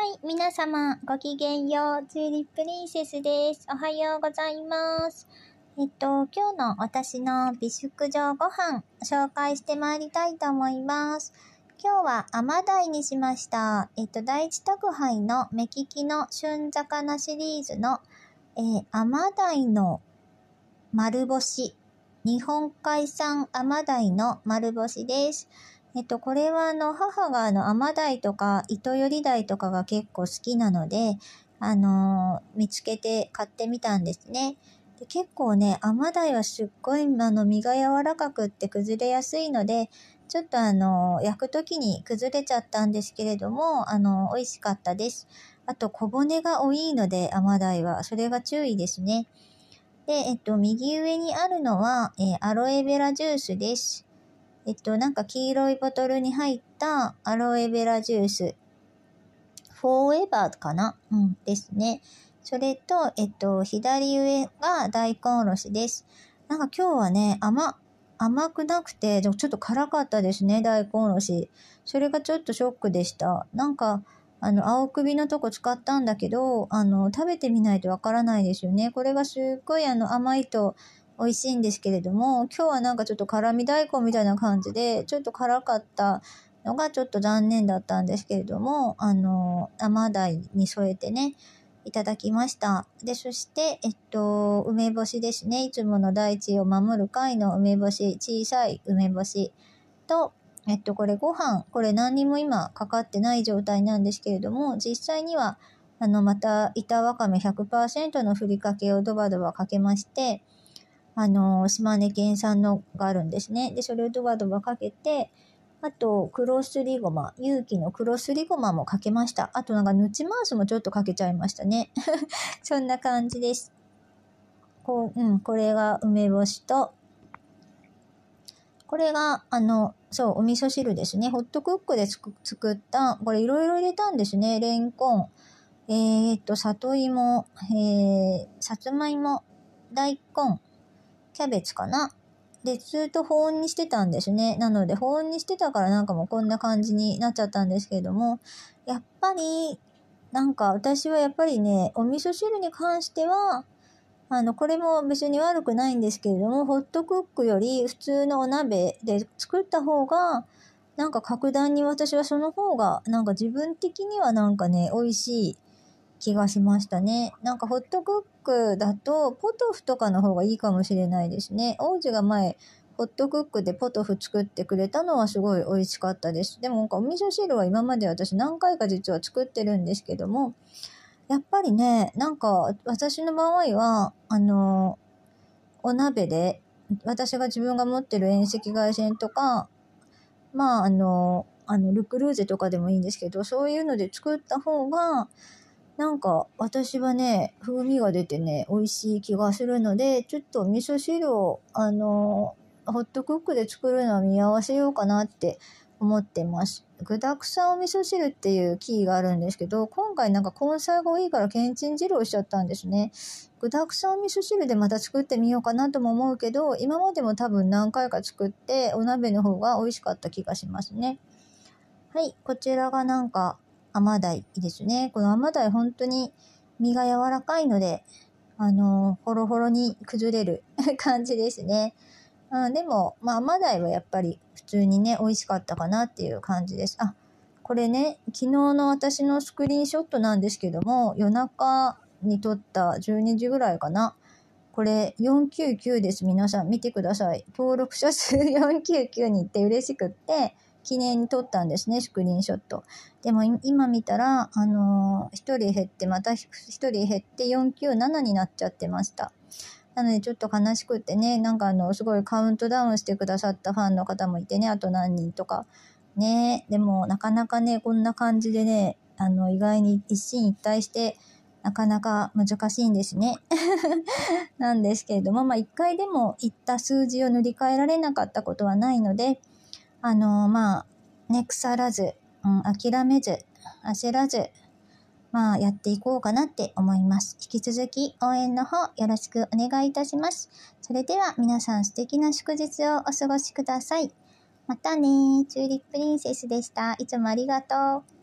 はい、皆様、ごきげんよう。チューリップリンセスです。おはようございます。えっと、今日の私の美食場ご飯、紹介してまいりたいと思います。今日は甘鯛にしました。えっと、第一特配の目利きの旬魚シリーズの、えー、甘鯛の丸干し。日本海産甘鯛の丸干しです。えっと、これはあの、母があの、甘鯛とか、糸より鯛とかが結構好きなので、あのー、見つけて買ってみたんですね。で結構ね、甘鯛はすっごいあの身が柔らかくって崩れやすいので、ちょっとあの、焼く時に崩れちゃったんですけれども、あの、美味しかったです。あと、小骨が多いので、甘鯛は。それが注意ですね。で、えっと、右上にあるのは、えー、アロエベラジュースです。えっと、なんか黄色いボトルに入ったアロエベラジュース、フォーエバーかなうん、ですね。それと、えっと、左上が大根おろしです。なんか今日はね、甘、甘くなくて、ちょっと辛かったですね、大根おろし。それがちょっとショックでした。なんか、あの、青首のとこ使ったんだけど、あの、食べてみないとわからないですよね。これがすっごいあの、甘いと美味しいんですけれども、今日はなんかちょっと辛味大根みたいな感じで、ちょっと辛かったのがちょっと残念だったんですけれども、あの、甘鯛に添えてね、いただきました。で、そして、えっと、梅干しですね。いつもの大地を守る会の梅干し、小さい梅干しと、えっと、これご飯、これ何にも今かかってない状態なんですけれども、実際には、あの、また、板わかめ100%のふりかけをドバドバかけまして、あの、島根県産のがあるんですね。で、それをドバドバかけて、あと、黒すりごま、勇気の黒すりごまもかけました。あとなんか、ぬちマウスもちょっとかけちゃいましたね。そんな感じです。こう、うん、これが梅干しと、これが、あの、そう、お味噌汁ですね。ホットクックで作った、これいろいろ入れたんですね。レンコン、えー、っと、里芋、えー、さつまいも、大根、キャベツかな。で、ずっと保温にしてたんですね。なので、保温にしてたからなんかもうこんな感じになっちゃったんですけれども、やっぱり、なんか私はやっぱりね、お味噌汁に関しては、あの、これも別に悪くないんですけれども、ホットクックより普通のお鍋で作った方が、なんか格段に私はその方が、なんか自分的にはなんかね、美味しい気がしましたね。なんかホットクックだとポトフとかの方がいいかもしれないですね。王子が前ホットクックでポトフ作ってくれたのはすごい美味しかったです。でもなんかお味噌汁は今まで私何回か実は作ってるんですけども、やっぱりね、なんか私の場合は、あの、お鍋で、私が自分が持ってる遠赤外線とか、まああの、あのルクルーゼとかでもいいんですけど、そういうので作った方が、なんか私はね、風味が出てね、美味しい気がするので、ちょっと味噌汁を、あの、ホットクックで作るのは見合わせようかなって思ってます。具沢山お味噌汁っていうキーがあるんですけど、今回なんか根菜が多いからけんちん汁をしちゃったんですね。具沢山お味噌汁でまた作ってみようかなとも思うけど、今までも多分何回か作ってお鍋の方が美味しかった気がしますね。はい、こちらがなんか甘鯛ですね。この甘鯛本当に身が柔らかいので、あの、ほろほろに崩れる 感じですね。うん、でも、まあ、甘鯛はやっぱり普通にね、美味しかったかなっていう感じです。あ、これね、昨日の私のスクリーンショットなんですけども、夜中に撮った12時ぐらいかな。これ499です。皆さん見てください。登録者数499 行って嬉しくって、記念に撮ったんですね、スクリーンショット。でも今見たら、あのー、1人減って、また1人減って497になっちゃってました。なのでちょっと悲しくってね、なんかあの、すごいカウントダウンしてくださったファンの方もいてね、あと何人とか。ね、でもなかなかね、こんな感じでね、あの、意外に一進一退して、なかなか難しいんですね。なんですけれども、まあ一回でも行った数字を塗り替えられなかったことはないので、あの、まあ、ね、腐らず、うん、諦めず、焦らず、まあ、やっていこうかなって思います。引き続き応援の方よろしくお願いいたします。それでは皆さん素敵な祝日をお過ごしください。またねチューリップリンセスでした。いつもありがとう。